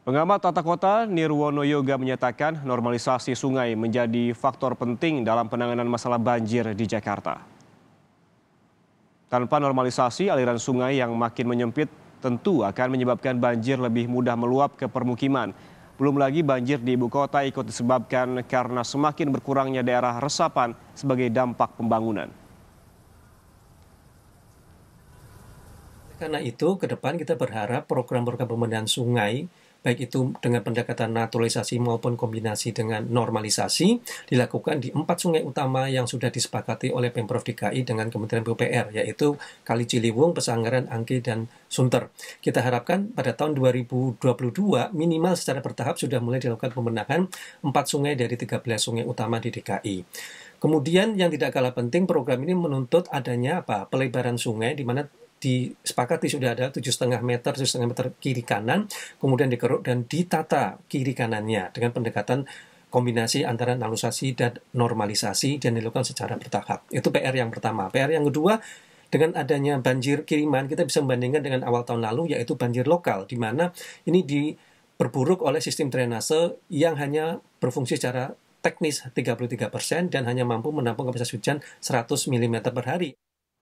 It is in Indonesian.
Pengamat tata kota Nirwono Yoga menyatakan normalisasi sungai menjadi faktor penting dalam penanganan masalah banjir di Jakarta. Tanpa normalisasi, aliran sungai yang makin menyempit tentu akan menyebabkan banjir lebih mudah meluap ke permukiman. Belum lagi banjir di ibu kota ikut disebabkan karena semakin berkurangnya daerah resapan sebagai dampak pembangunan. Karena itu, ke depan kita berharap program-program pembenahan sungai baik itu dengan pendekatan naturalisasi maupun kombinasi dengan normalisasi, dilakukan di empat sungai utama yang sudah disepakati oleh Pemprov DKI dengan Kementerian PUPR, yaitu Kali Ciliwung, Pesanggaran, Angke, dan Sunter. Kita harapkan pada tahun 2022 minimal secara bertahap sudah mulai dilakukan pembenahan empat sungai dari 13 sungai utama di DKI. Kemudian yang tidak kalah penting program ini menuntut adanya apa? pelebaran sungai di mana disepakati sudah ada tujuh setengah meter tujuh setengah meter kiri kanan kemudian dikeruk dan ditata kiri kanannya dengan pendekatan kombinasi antara nalusasi dan normalisasi dan dilakukan secara bertahap itu PR yang pertama PR yang kedua dengan adanya banjir kiriman kita bisa membandingkan dengan awal tahun lalu yaitu banjir lokal di mana ini diperburuk oleh sistem drainase yang hanya berfungsi secara teknis 33% dan hanya mampu menampung kapasitas hujan 100 mm per hari.